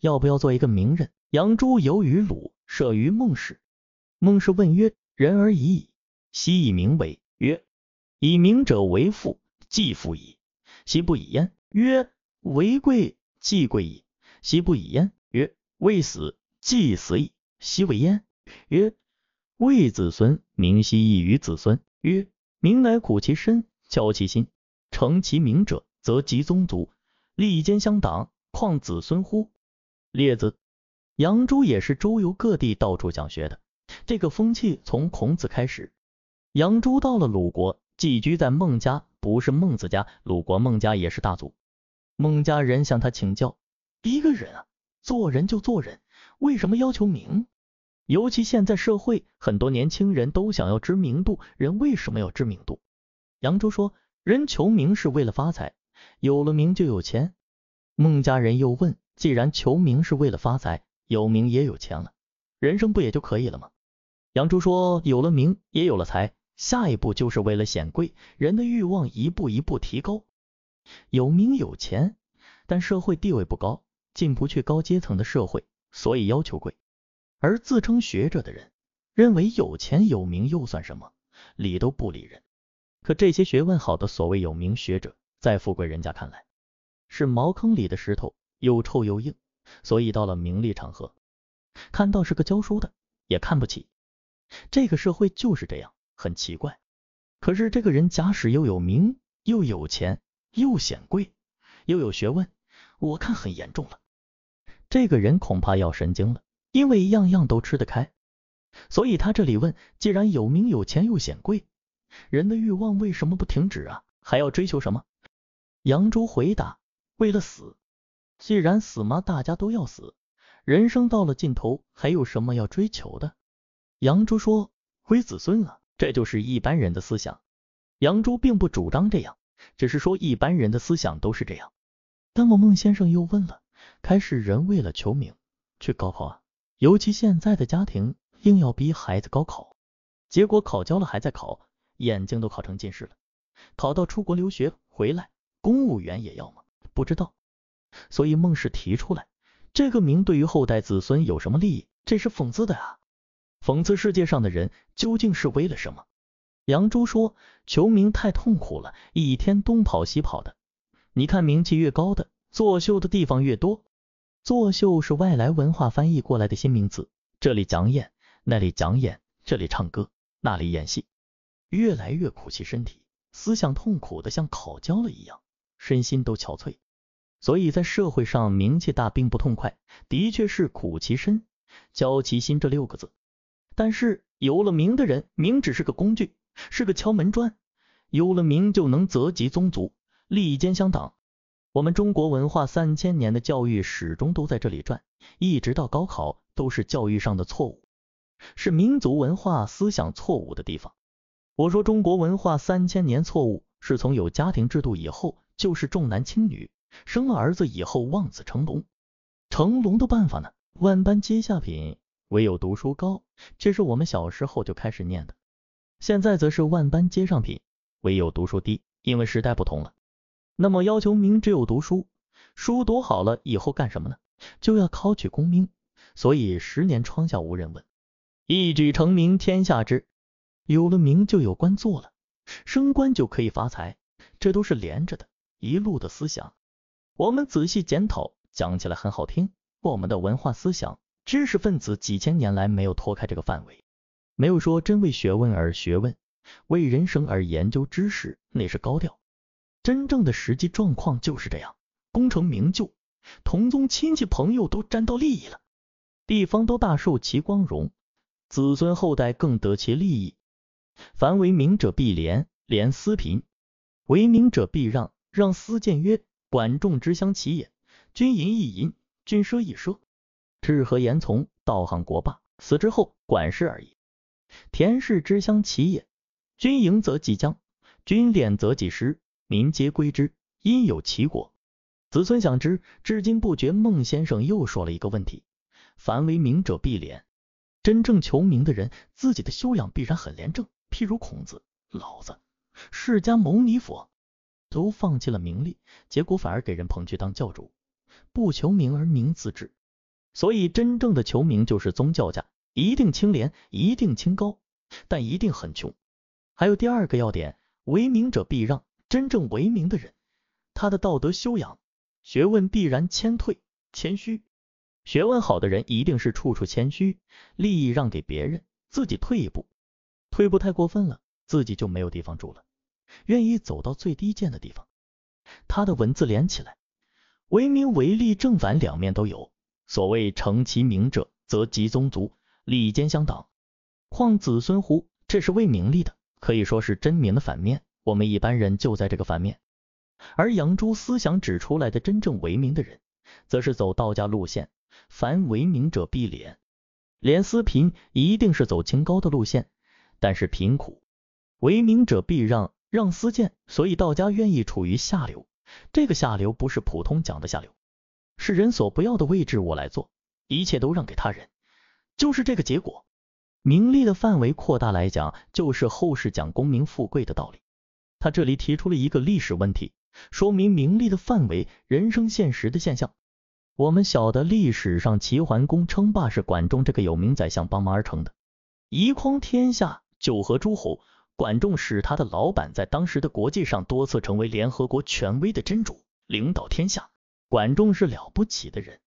要不要做一个名人？杨朱游于鲁，舍于孟氏。孟氏问曰：“人而已矣，奚以名为？”曰：“以名者为父，继父矣，奚不以焉？”曰：“为贵，继贵矣，奚不以焉？”曰：“未死，既死矣，奚为焉？”曰：“为子孙，名希异于子孙？”曰：“名乃苦其身，教其心，成其名者，则及宗族，益兼相党，况子孙乎？”列子，杨朱也是周游各地，到处讲学的。这个风气从孔子开始。杨朱到了鲁国，寄居在孟家，不是孟子家。鲁国孟家也是大族。孟家人向他请教：一个人啊，做人就做人，为什么要求名？尤其现在社会，很多年轻人都想要知名度。人为什么要知名度？杨朱说：人求名是为了发财，有了名就有钱。孟家人又问。既然求名是为了发财，有名也有钱了，人生不也就可以了吗？杨朱说，有了名也有了财，下一步就是为了显贵。人的欲望一步一步提高，有名有钱，但社会地位不高，进不去高阶层的社会，所以要求贵。而自称学者的人，认为有钱有名又算什么，理都不理人。可这些学问好的所谓有名学者，在富贵人家看来，是茅坑里的石头。又臭又硬，所以到了名利场合，看到是个教书的，也看不起。这个社会就是这样，很奇怪。可是这个人假使又有名，又有钱，又显贵，又有学问，我看很严重了。这个人恐怕要神经了，因为样样都吃得开。所以他这里问：既然有名、有钱、又显贵，人的欲望为什么不停止啊？还要追求什么？杨朱回答：为了死。既然死嘛，大家都要死，人生到了尽头，还有什么要追求的？杨朱说，为子孙了，这就是一般人的思想。杨朱并不主张这样，只是说一般人的思想都是这样。那么孟先生又问了，开始人为了求名去高考啊，尤其现在的家庭，硬要逼孩子高考，结果考焦了还在考，眼睛都考成近视了。考到出国留学回来，公务员也要吗？不知道。所以孟氏提出来，这个名对于后代子孙有什么利益？这是讽刺的啊！讽刺世界上的人究竟是为了什么？杨朱说，求名太痛苦了，一天东跑西跑的。你看名气越高的，作秀的地方越多。作秀是外来文化翻译过来的新名词，这里讲演，那里讲演，这里唱歌，那里演戏，越来越苦其身体，思想痛苦的像烤焦了一样，身心都憔悴。所以在社会上名气大并不痛快，的确是苦其身，交其心这六个字。但是有了名的人，名只是个工具，是个敲门砖。有了名就能择吉宗族，利益兼相党。我们中国文化三千年的教育始终都在这里转，一直到高考都是教育上的错误，是民族文化思想错误的地方。我说中国文化三千年错误是从有家庭制度以后，就是重男轻女。生了儿子以后，望子成龙，成龙的办法呢？万般皆下品，唯有读书高。这是我们小时候就开始念的。现在则是万般皆上品，唯有读书低。因为时代不同了。那么要求名，只有读书，书读好了以后干什么呢？就要考取功名。所以十年窗下无人问，一举成名天下知。有了名就有官做了，升官就可以发财，这都是连着的一路的思想。我们仔细检讨，讲起来很好听。我们的文化思想、知识分子几千年来没有脱开这个范围，没有说真为学问而学问，为人生而研究知识，那是高调。真正的实际状况就是这样：功成名就，同宗亲戚朋友都沾到利益了，地方都大受其光荣，子孙后代更得其利益。凡为名者必廉，廉思贫；为名者必让，让思贱。曰管仲之乡齐也，君淫亦淫，君奢亦奢，治何言从？道行国霸，死之后，管事而已。田氏之乡齐也，君淫则即将，君敛则即失，民皆归之，因有齐国。子孙想之，至今不觉。孟先生又说了一个问题：凡为名者必廉，真正求名的人，自己的修养必然很廉政。譬如孔子、老子、释迦牟尼佛。都放弃了名利，结果反而给人捧去当教主。不求名而名自知，所以真正的求名就是宗教家，一定清廉，一定清高，但一定很穷。还有第二个要点，为名者避让。真正为名的人，他的道德修养、学问必然谦退、谦虚。学问好的人一定是处处谦虚，利益让给别人，自己退一步。退步太过分了，自己就没有地方住了。愿意走到最低贱的地方，他的文字连起来，为名为利，正反两面都有。所谓成其名者，则及宗族，利兼相党，况子孙乎？这是为名利的，可以说是真名的反面。我们一般人就在这个反面，而杨朱思想指出来的真正为名的人，则是走道家路线。凡为名者必廉，廉思贫，一定是走清高的路线，但是贫苦。为名者必让。让私建，所以道家愿意处于下流，这个下流不是普通讲的下流，是人所不要的位置，我来做，一切都让给他人，就是这个结果。名利的范围扩大来讲，就是后世讲功名富贵的道理。他这里提出了一个历史问题，说明名利的范围，人生现实的现象。我们晓得历史上齐桓公称霸是管仲这个有名宰相帮忙而成的，一匡天下，九合诸侯。管仲使他的老板在当时的国际上多次成为联合国权威的真主，领导天下。管仲是了不起的人，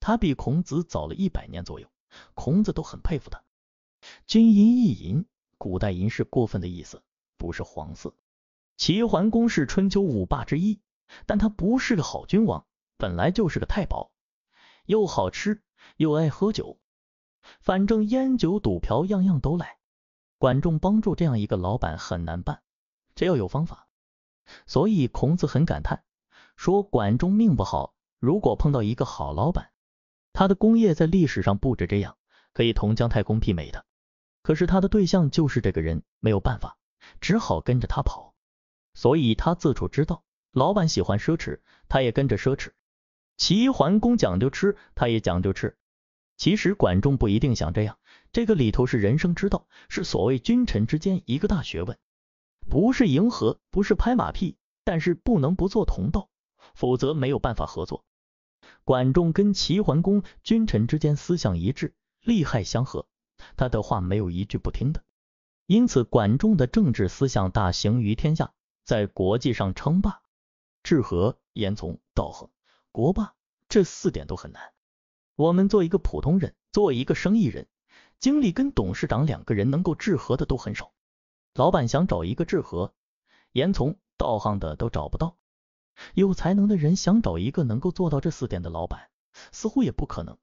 他比孔子早了一百年左右，孔子都很佩服他。金银易银，古代银是过分的意思，不是黄色。齐桓公是春秋五霸之一，但他不是个好君王，本来就是个太保，又好吃又爱喝酒，反正烟酒赌嫖样样都来。管仲帮助这样一个老板很难办，这要有方法。所以孔子很感叹，说管仲命不好。如果碰到一个好老板，他的功业在历史上不止这样，可以同姜太公媲美的。可是他的对象就是这个人，没有办法，只好跟着他跑。所以他自处之道，老板喜欢奢侈，他也跟着奢侈；齐桓公讲究吃，他也讲究吃。其实管仲不一定想这样。这个里头是人生之道，是所谓君臣之间一个大学问，不是迎合，不是拍马屁，但是不能不做同道，否则没有办法合作。管仲跟齐桓公君臣之间思想一致，利害相合，他的话没有一句不听的，因此管仲的政治思想大行于天下，在国际上称霸，治和言从道横、国霸，这四点都很难。我们做一个普通人，做一个生意人。经理跟董事长两个人能够制和的都很少，老板想找一个制和、严从、道行的都找不到，有才能的人想找一个能够做到这四点的老板，似乎也不可能。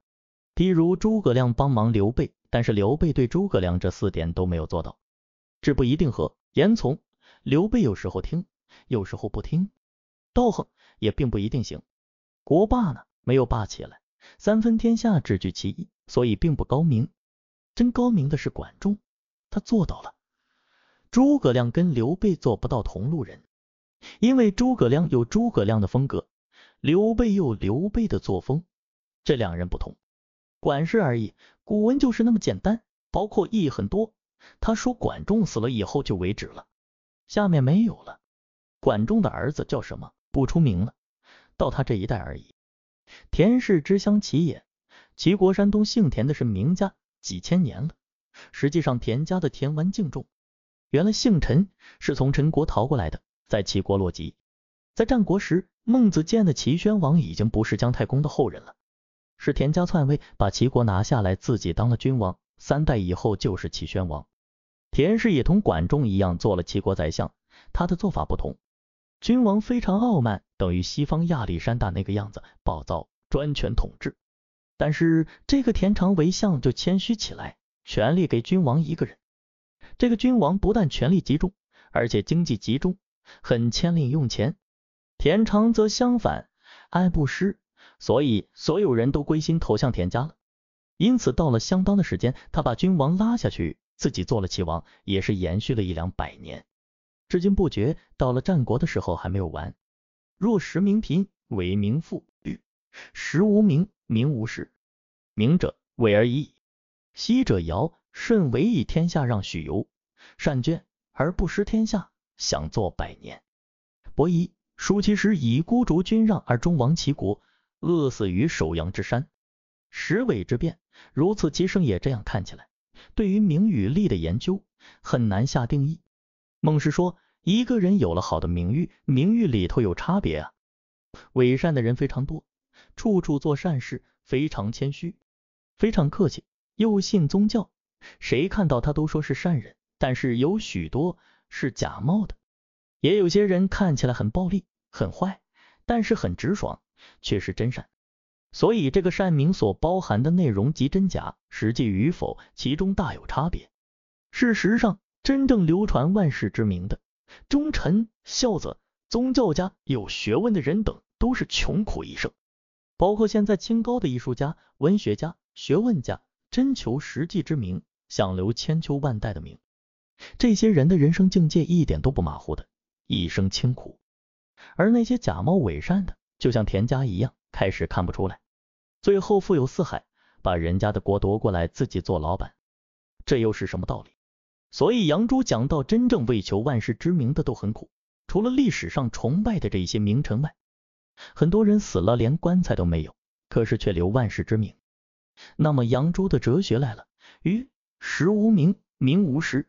比如诸葛亮帮忙刘备，但是刘备对诸葛亮这四点都没有做到，这不一定和，严从刘备有时候听，有时候不听，道行也并不一定行，国霸呢没有霸起来，三分天下只举其一，所以并不高明。真高明的是管仲，他做到了。诸葛亮跟刘备做不到同路人，因为诸葛亮有诸葛亮的风格，刘备有刘备的作风，这两人不同，管事而已。古文就是那么简单，包括义很多。他说管仲死了以后就为止了，下面没有了。管仲的儿子叫什么？不出名了，到他这一代而已。田氏之乡齐也，齐国山东姓田的是名家。几千年了。实际上，田家的田文敬重，原来姓陈，是从陈国逃过来的，在齐国落籍。在战国时，孟子见的齐宣王已经不是姜太公的后人了，是田家篡位，把齐国拿下来，自己当了君王。三代以后就是齐宣王，田氏也同管仲一样做了齐国宰相。他的做法不同，君王非常傲慢，等于西方亚历山大那个样子，暴躁专权统治。但是这个田常为相就谦虚起来，权力给君王一个人。这个君王不但权力集中，而且经济集中，很牵令用钱。田常则相反，爱布施，所以所有人都归心投向田家了。因此到了相当的时间，他把君王拉下去，自己做了齐王，也是延续了一两百年。至今不绝，到了战国的时候还没有完。若实名贫为名富，实无名。名无实，名者伪而已矣。昔者尧、舜为以天下让许由，善卷而不失天下，享作百年。伯夷、叔其时以孤竹君让而终亡其国，饿死于首阳之山。时伪之变如此，其盛也这样看起来，对于名与利的研究很难下定义。孟氏说，一个人有了好的名誉，名誉里头有差别啊，伪善的人非常多。处处做善事，非常谦虚，非常客气，又信宗教。谁看到他都说是善人，但是有许多是假冒的。也有些人看起来很暴力、很坏，但是很直爽，却是真善。所以这个善名所包含的内容及真假、实际与否，其中大有差别。事实上，真正流传万世之名的忠臣、孝子、宗教家、有学问的人等，都是穷苦一生。包括现在清高的艺术家、文学家、学问家，真求实际之名，想留千秋万代的名，这些人的人生境界一点都不马虎的，一生清苦。而那些假冒伪善的，就像田家一样，开始看不出来，最后富有四海，把人家的国夺过来，自己做老板，这又是什么道理？所以杨朱讲到真正为求万世之名的都很苦，除了历史上崇拜的这一些名臣外。很多人死了，连棺材都没有，可是却留万世之名。那么扬州的哲学来了：于实无名，名无实，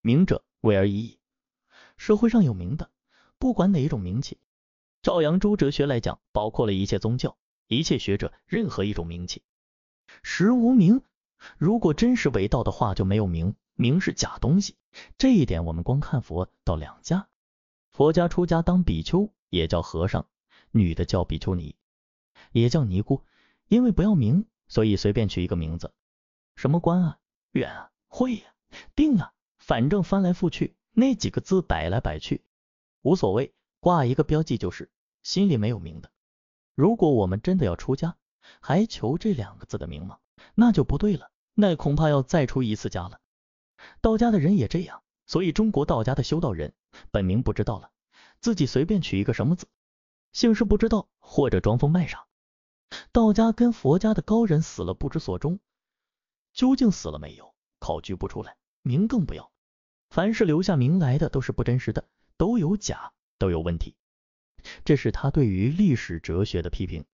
名者为而已矣。社会上有名的，不管哪一种名气，照扬州哲学来讲，包括了一切宗教、一切学者，任何一种名气。实无名，如果真是为道的话，就没有名，名是假东西。这一点，我们光看佛道两家，佛家出家当比丘，也叫和尚。女的叫比丘尼，也叫尼姑，因为不要名，所以随便取一个名字，什么观啊、远啊、会啊、定啊，反正翻来覆去那几个字摆来摆去，无所谓，挂一个标记就是，心里没有名的。如果我们真的要出家，还求这两个字的名吗？那就不对了，那恐怕要再出一次家了。道家的人也这样，所以中国道家的修道人本名不知道了，自己随便取一个什么字。姓氏不知道，或者装疯卖傻。道家跟佛家的高人死了不知所终，究竟死了没有，考据不出来，名更不要。凡是留下名来的都是不真实的，都有假，都有问题。这是他对于历史哲学的批评。